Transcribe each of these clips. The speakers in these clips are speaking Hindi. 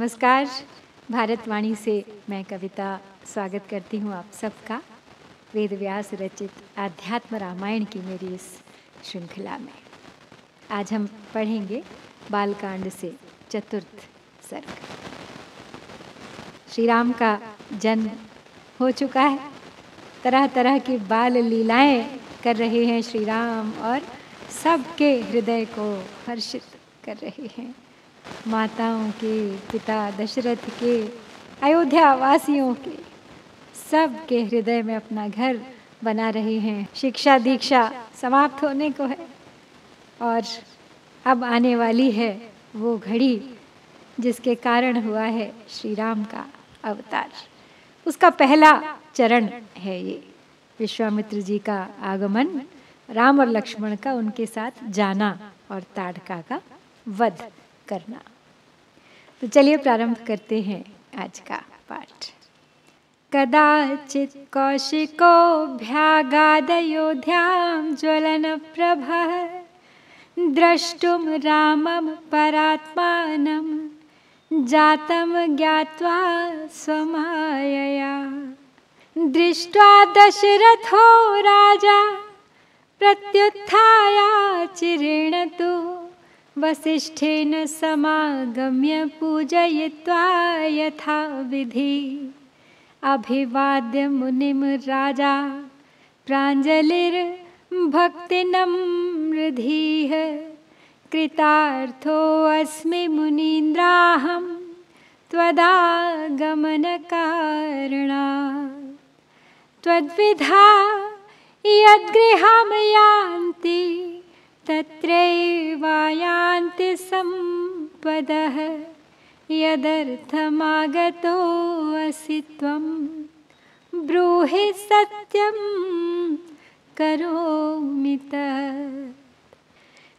नमस्कार भारतवाणी से मैं कविता स्वागत करती हूँ आप सबका वेद व्यास रचित आध्यात्म रामायण की मेरी इस श्रृंखला में आज हम पढ़ेंगे बालकांड से चतुर्थ सर्ग श्री राम का जन्म हो चुका है तरह तरह की बाल लीलाएं कर रहे हैं श्री राम और सबके हृदय को हर्षित कर रहे हैं माताओं के पिता दशरथ के अयोध्या वासियों के सब के हृदय में अपना घर बना रहे हैं शिक्षा दीक्षा समाप्त होने को है और अब आने वाली है वो घड़ी जिसके कारण हुआ है श्री राम का अवतार उसका पहला चरण है ये विश्वामित्र जी का आगमन राम और लक्ष्मण का उनके साथ जाना और ताड़का का वध करना तो चलिए प्रारंभ करते हैं आज का पाठ कदाचित् ज्वलन प्रभ द्रष्टुम रामं परात्मानं जातम ज्ञात्वा स्वमायया दृष्ट्वा दशरथो राजा प्रत्युत्थाया तो वसिष्ठेन समागम्य पूजयित्वा यथा विधि अभिवाद्य मुनिम राजा प्राञ्जलिर्भक्तिनमृधीः कृतार्थोऽस्मि मुनीन्द्राहं कारणा त्वद्विधा यद्गृहं यान्ति तत्रैवायान्ति सम्पदः यदर्थमागतोऽसि त्वं ब्रूहि सत्यं करोमि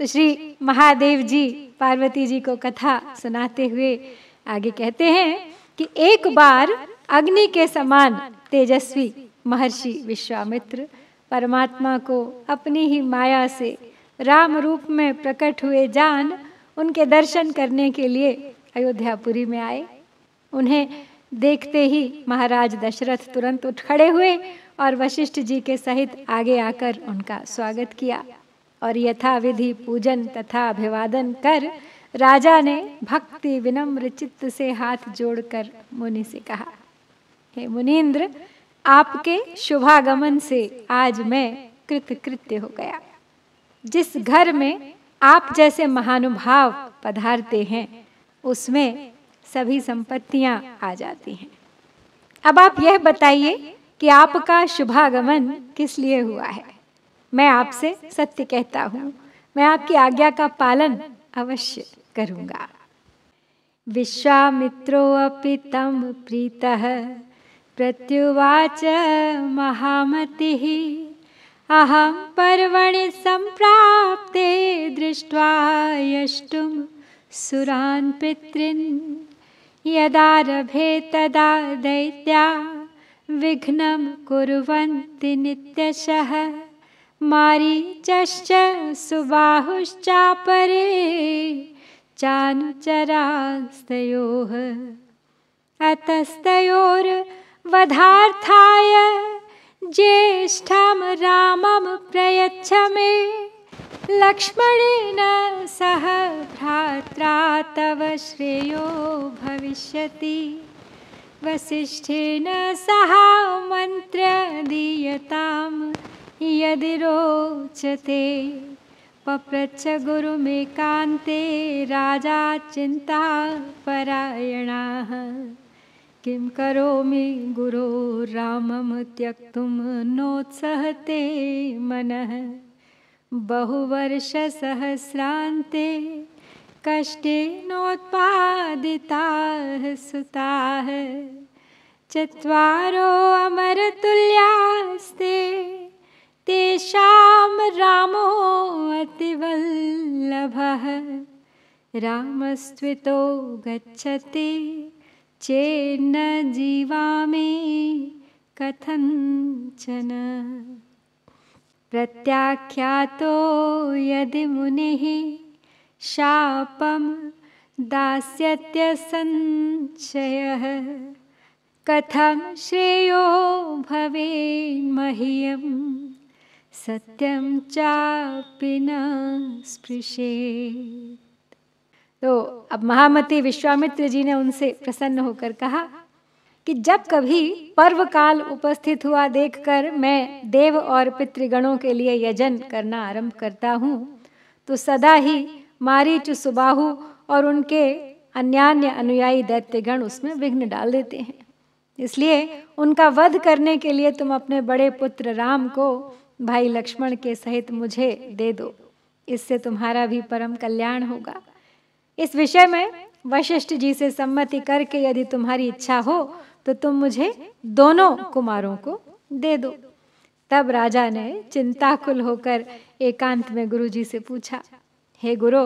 तो श्री महादेव जी पार्वती जी को कथा सुनाते हुए आगे कहते हैं कि एक बार अग्नि के समान तेजस्वी महर्षि विश्वामित्र परमात्मा को अपनी ही माया से राम रूप में प्रकट हुए जान उनके दर्शन करने के लिए अयोध्यापुरी में आए उन्हें देखते ही महाराज दशरथ तुरंत उठ खड़े हुए और वशिष्ठ जी के सहित आगे आकर उनका स्वागत किया और यथाविधि पूजन तथा अभिवादन कर राजा ने भक्ति विनम्र चित्त से हाथ जोड़कर मुनि से कहा हे मुनीन्द्र आपके शुभागमन से आज मैं कृतकृत्य हो गया जिस घर में आप जैसे महानुभाव पधारते हैं उसमें सभी संपत्तियां आ जाती हैं अब आप यह बताइए कि आपका शुभागमन किस लिए हुआ है मैं आपसे सत्य कहता हूँ मैं आपकी आज्ञा का पालन अवश्य करूँगा विश्वामित्रो तम प्रीतः प्रत्युवाच महामति अहम पर्वणि सम्प्राप्ते दृष्ट्वा यष्टुं सुरान् पितृन् यदारभे तदा दैत्या विघ्नं कुर्वन्ति नित्यशः मारीचश्च सुबाहुश्चापरे चानुचरांस्तयोः अतस्तयोर्वधार्थाय लक्ष्मणेन सह भ्रात्रा तव श्रेयो भविष्यति वसिष्ठेन सह मन्त्रदीयतां यदि रोचते पप्रच्छ गुरुमेकान्ते राजा चिन्तापरायणाः किं करोमि गुरो रामं त्यक्तुं नोत्सहते मनः बहुवर्षसहस्रान्ते कष्टेनोत्पादिताः सुताः चत्वारो अमरतुल्यास्ते तेषां रामोऽतिवल्लभः रामस्त्वितो गच्छति चेन्न जीवामि कथञ्चन प्रत्याख्यातो यदि मुनिः शापं दास्यत्यसञ्चयः कथं श्रेयो भवेन्मह्यं सत्यं चापि न स्पृशे तो अब महामती विश्वामित्र जी ने उनसे प्रसन्न होकर कहा कि जब कभी पर्व काल उपस्थित हुआ देखकर मैं देव और पितृगणों के लिए यजन करना आरंभ करता हूँ तो सदा ही मारीच सुबाहु और उनके अन्यान्य अनुयायी दैत्यगण उसमें विघ्न डाल देते हैं इसलिए उनका वध करने के लिए तुम अपने बड़े पुत्र राम को भाई लक्ष्मण के सहित मुझे दे दो इससे तुम्हारा भी परम कल्याण होगा इस विषय में वशिष्ठ जी से सम्मति करके यदि तुम्हारी इच्छा हो तो तुम मुझे दोनों कुमारों को दे दो तब राजा ने चिंताकुल होकर एकांत में गुरुजी से पूछा हे गुरु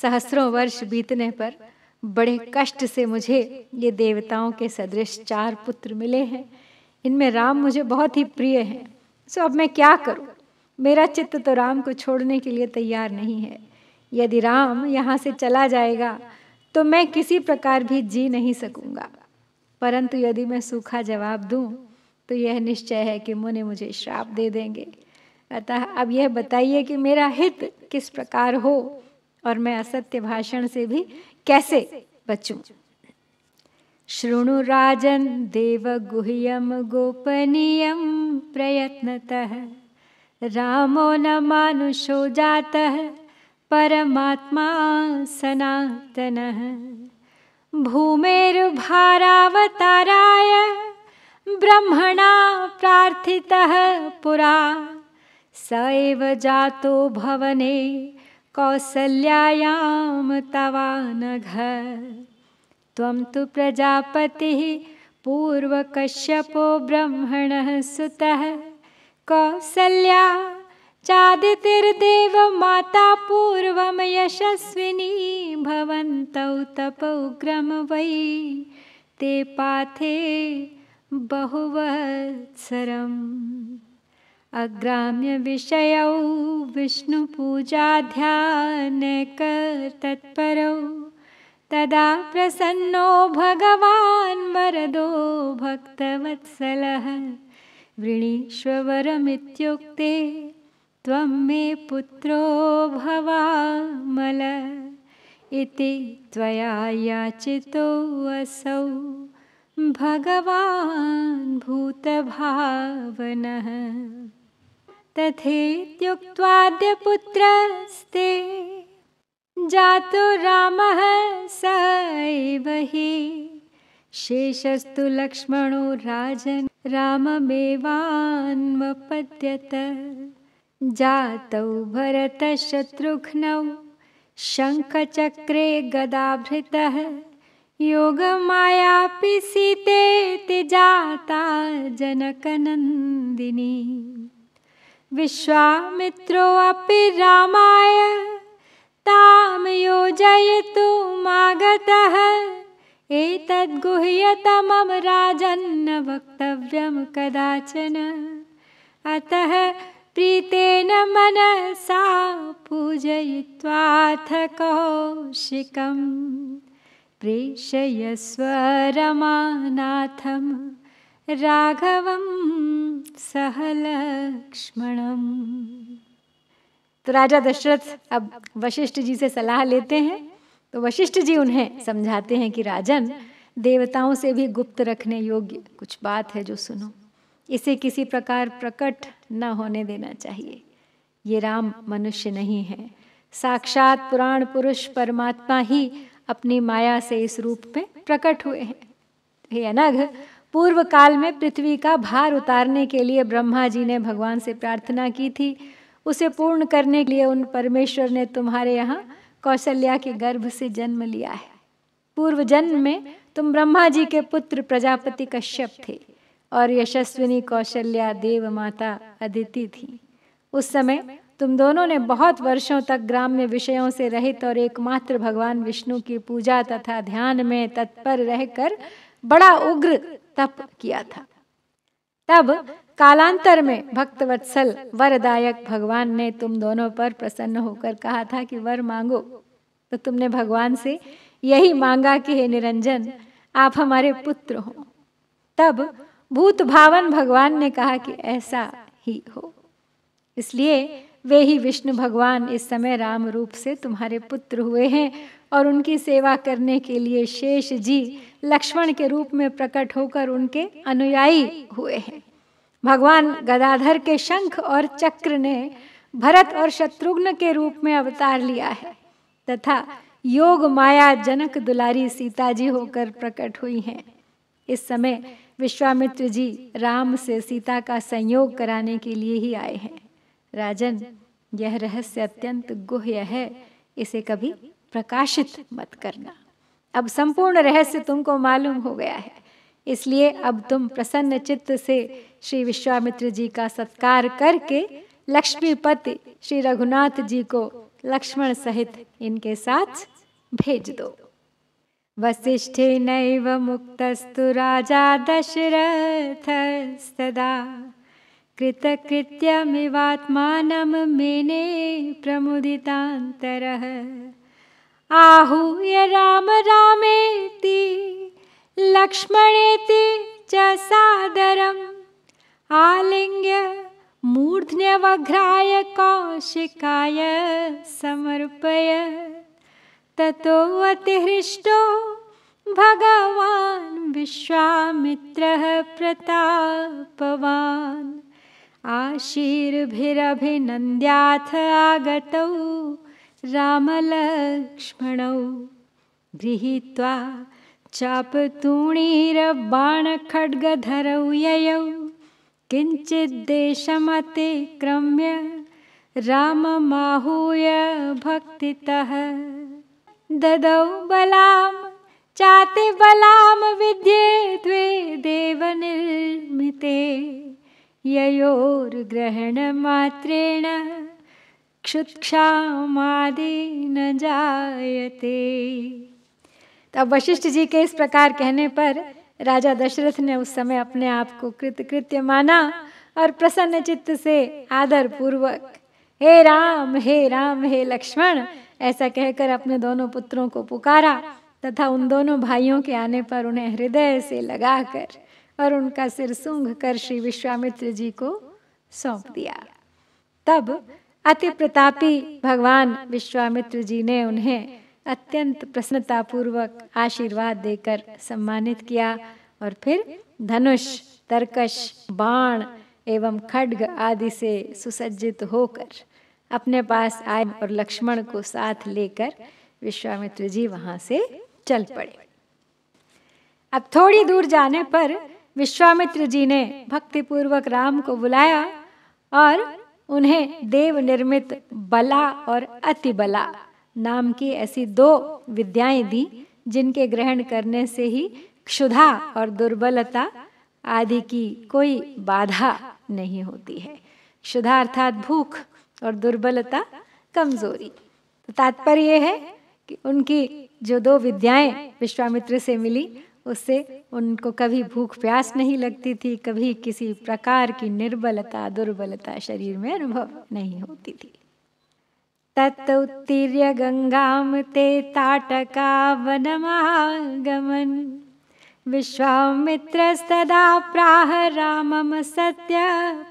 सहस्रों वर्ष बीतने पर बड़े कष्ट से मुझे ये देवताओं के सदृश चार पुत्र मिले हैं इनमें राम मुझे बहुत ही प्रिय हैं सो अब मैं क्या करूं? मेरा चित्त तो राम को छोड़ने के लिए तैयार नहीं है यदि राम यहाँ से चला जाएगा तो मैं किसी प्रकार भी जी नहीं सकूंगा परंतु यदि मैं सूखा जवाब दूं तो यह निश्चय है कि मुनि मुझे श्राप दे देंगे अतः अब यह बताइए कि मेरा हित किस प्रकार हो और मैं असत्य भाषण से भी कैसे बचूं शृणु देव देवगुह्यं गोपनीय प्रयत्नत रामो न मानुषो जाता परमात्मा सनातन भूमेर्भारावताराय ब्रह्मणा प्रार्थितः पुरा स एव जातो भवने कौसल्यायां त्वं तु प्रजापतिः पूर्वकश्यपो ब्रह्मणः सुतः कौसल्या चादितिर्देवमाता पूर्वं यशस्विनी भवन्तौ तपोग्रम वै ते पाथे बहुवत्सरम् अग्राम्यविषयौ विष्णुपूजाध्यानकतत्परौ तदा प्रसन्नो भगवान् वरदो भक्तवत्सलः वृणीश्वरमित्युक्ते त्वं मे पुत्रो भवामल इति त्वया याचितोऽसौ भगवान् भूतभावनः तथेत्युक्त्वाद्य जातो रामः सैव हि शेषस्तु लक्ष्मणो राजन् राममेवान्वपद्यत जातौ भरतशत्रुघ्नौ शङ्खचक्रे गदाभृतः योगमायापि सीतेति जाता जनकनन्दिनी अपि रामाय तां योजयितुमागतः एतद् गुह्यतमं राजन्न वक्तव्यं कदाचन अतः प्रीतेन मनसा पूजयित्वाथ कौशिकं प्रेषयस्व रमानाथं राघवं सह लक्ष्मणम् तो राजा दशरथ अब वशिष्ठ जी से सलाह लेते हैं तो वशिष्ठ जी उन्हें समझाते हैं कि राजन देवताओं से भी गुप्त रखने योग्य कुछ बात है जो सुनो इसे किसी प्रकार प्रकट न होने देना चाहिए ये राम मनुष्य नहीं है साक्षात पुराण पुरुष परमात्मा ही अपनी माया से इस रूप में प्रकट हुए हैं हे अनघ पूर्व काल में पृथ्वी का भार उतारने के लिए ब्रह्मा जी ने भगवान से प्रार्थना की थी उसे पूर्ण करने के लिए उन परमेश्वर ने तुम्हारे यहाँ कौशल्या के गर्भ से जन्म लिया है पूर्व जन्म में तुम ब्रह्मा जी के पुत्र प्रजापति कश्यप थे और यशस्विनी कौशल्या देव माता अदिति थी उस समय तुम दोनों ने बहुत वर्षों तक ग्राम में विषयों से रहित और एकमात्र भगवान विष्णु की पूजा तथा ध्यान में तत्पर रहकर बड़ा उग्र तप किया था तब कालांतर में भक्त वत्सल वरदायक भगवान ने तुम दोनों पर प्रसन्न होकर कहा था कि वर मांगो तो तुमने भगवान से यही मांगा कि हे निरंजन आप हमारे पुत्र हो तब भूत भावन भगवान ने कहा कि ऐसा ही हो इसलिए वे ही विष्णु भगवान इस समय राम रूप से तुम्हारे पुत्र हुए हैं और उनकी सेवा करने के लिए शेष जी लक्ष्मण के रूप में प्रकट होकर उनके अनुयायी हुए हैं भगवान गदाधर के शंख और चक्र ने भरत और शत्रुघ्न के रूप में अवतार लिया है तथा योग माया जनक दुलारी सीता जी होकर प्रकट हुई हैं इस समय विश्वामित्र जी राम से सीता का संयोग कराने के लिए ही आए हैं राजन यह रहस्य अत्यंत गुह्य है इसे कभी प्रकाशित मत करना अब संपूर्ण रहस्य तुमको मालूम हो गया है इसलिए अब तुम प्रसन्न चित्त से श्री विश्वामित्र जी का सत्कार करके लक्ष्मीपति श्री रघुनाथ जी को लक्ष्मण सहित इनके साथ भेज दो वसिष्ठेनैव मुक्तस्तु राजा दशरथस्तदा कृतकृत्यमिवात्मानं मेने प्रमुदितान्तरः आहूय राम रामेति लक्ष्मणेति च सादरम् आलिङ्ग्य मूर्ध्न्यवघ्राय कौशिकाय समर्पय ततो अतिहृष्टो भगवान् विश्वामित्रः प्रतापवान् आशीर्भिरभिनन्द्याथ आगतौ रामलक्ष्मणौ गृहीत्वा चापतूणीरबाणखड्गधरौ ययौ किञ्चिद्देशमतिक्रम्य राममाहूय भक्तितः ददौ बलाम चाते बलाम विद्ये द्वे देव निर्मिते ययोर्ग्रहण मात्रेण क्षुत्क्षामादि न जायते तब वशिष्ठ जी के इस प्रकार कहने पर राजा दशरथ ने उस समय अपने आप को कृतकृत्य माना और प्रसन्न चित्त से आदर पूर्वक हे राम हे राम हे लक्ष्मण ऐसा कहकर अपने दोनों पुत्रों को पुकारा तथा उन दोनों भाइयों के आने पर उन्हें हृदय से लगाकर और उनका सिर सूंघ कर श्री विश्वामित्र जी को सौंप दिया तब अति प्रतापी भगवान विश्वामित्र जी ने उन्हें अत्यंत प्रसन्नतापूर्वक आशीर्वाद देकर सम्मानित किया और फिर धनुष तरकश बाण एवं खड्ग आदि से सुसज्जित होकर अपने पास आए और लक्ष्मण को साथ लेकर विश्वामित्र जी वहां से चल पड़े अब थोड़ी दूर जाने पर विश्वामित्र जी ने भक्तिपूर्वक राम को बुलाया और उन्हें देव निर्मित बला और अति बला नाम की ऐसी दो विद्याएं दी जिनके ग्रहण करने से ही क्षुधा और दुर्बलता आदि की कोई बाधा नहीं होती है क्षुधा अर्थात भूख और दुर्बलता कमजोरी तो तात्पर्य यह है कि उनकी जो दो विद्याएं विश्वामित्र से मिली उससे उनको कभी भूख प्यास नहीं लगती थी कभी किसी प्रकार की निर्बलता दुर्बलता शरीर में अनुभव नहीं होती थी तत् उत्तीर्य गंगाम ते ताटका वनमागमन विश्वामित्रस्तदा प्राह रामम सत्य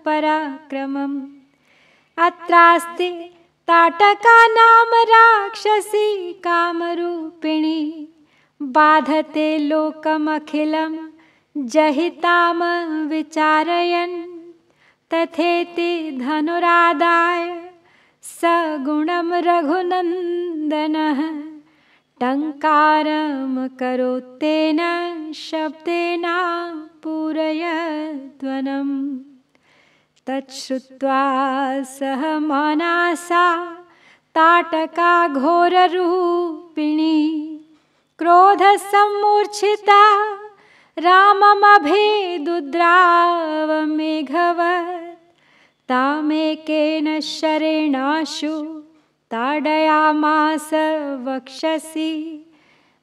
पराक्रमम अत्रास्ति ताटका नाम राक्षसी कामरूपिणी बाधते लोकमखिलं जहितां विचारयन् तथेति धनुरादाय स गुणं रघुनन्दनः टङ्कारं करोत्तेन शब्देना पूरय ध्वनम् तच्छ्रुत्वा सह मनासा ताटकाघोररूपिणी क्रोधसम्मूर्च्छिता राममभिदुद्रावमेघवत् तामेकेन शरेणाशु ताडयामास वक्षसि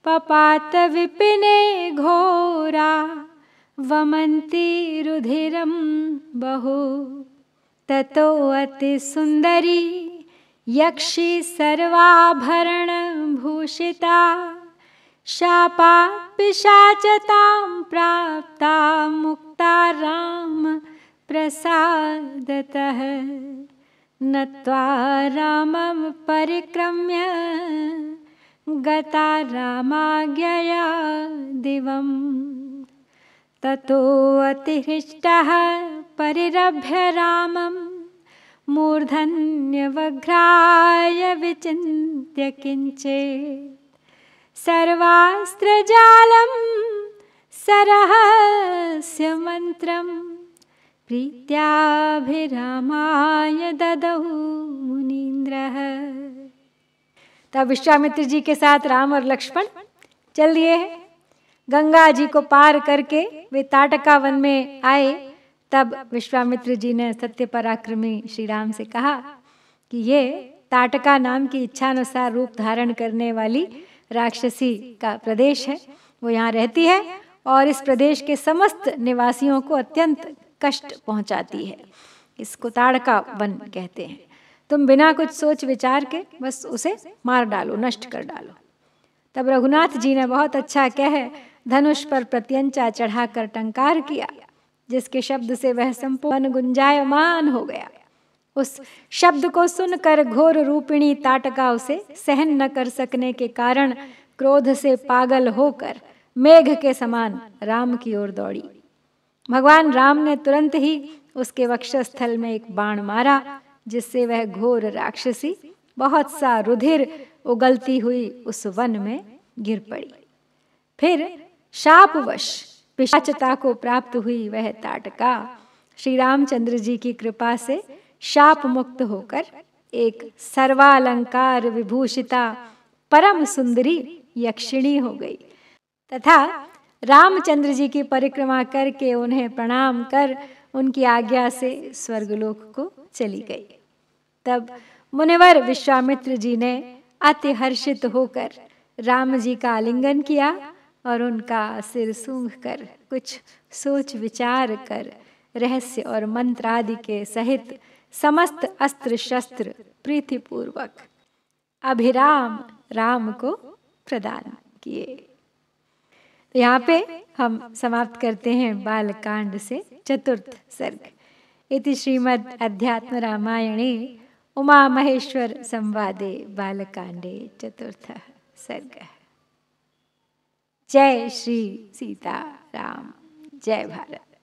पपातविपिने घोरा वमन्ति रुधिरं बहु ततोऽतिसुन्दरी यक्षी सर्वाभरणभूषिता शापात् पिशाचता प्राप्ता मुक्ता रामप्रसादतः नत्वा रामं परिक्रम्य गता रामाज्ञया दिवम् अतिष्ट परिरभ्य रामं मूर्धन्यवघ्राय विचिन्त्य किञ्चेत् सर्वास्त्रजालं सरहस्य मन्त्रं प्रीत्याभिरामाय ददौ मुनीन्द्रः तब विश्वामित्र जी के साथ राम और लक्ष्मण चल दिए हैं गंगा जी को पार करके वे ताटका वन में आए तब विश्वामित्र जी ने सत्य पराक्रमी श्री राम से कहा कि ये ताटका नाम की इच्छा अनुसार रूप धारण करने वाली राक्षसी का प्रदेश है वो यहाँ रहती है और इस प्रदेश के समस्त निवासियों को अत्यंत कष्ट पहुँचाती है इसको ताड़का वन कहते हैं तुम बिना कुछ सोच विचार के बस उसे मार डालो नष्ट कर डालो तब रघुनाथ जी ने बहुत अच्छा कह धनुष पर प्रत्यंचा चढ़ाकर टंकार किया जिसके शब्द से वह संपूर्ण गुंजायमान हो गया उस शब्द को सुनकर घोर रूपिणी ताटका उसे सहन न कर सकने के कारण क्रोध से पागल होकर मेघ के समान राम की ओर दौड़ी भगवान राम ने तुरंत ही उसके वक्षस्थल में एक बाण मारा जिससे वह घोर राक्षसी बहुत सा रुधिर उगलती हुई उस वन में गिर पड़ी फिर शापवश पिशाचता को प्राप्त हुई वह ताटका श्री रामचंद्र जी की कृपा से शाप मुक्त होकर एक सर्वालंकार विभूषिता परम सुंदरी यक्षिणी हो गई तथा रामचंद्र जी की परिक्रमा करके उन्हें प्रणाम कर उनकी आज्ञा से स्वर्गलोक को चली गई तब मुनिवर विश्वामित्र जी ने अति हर्षित होकर राम जी का आलिंगन किया और उनका सिर सूंघ कर कुछ सोच विचार कर रहस्य और मंत्र आदि के सहित समस्त अस्त्र शस्त्र प्रीतिपूर्वक अभिराम राम को प्रदान किए तो यहाँ पे हम समाप्त करते हैं बाल कांड से चतुर्थ सर्ग इति श्रीमद् अध्यात्म रामायणे उमा महेश्वर संवादे बालकांडे चतुर्थ सर्ग जय श्री सीता राम जय भारत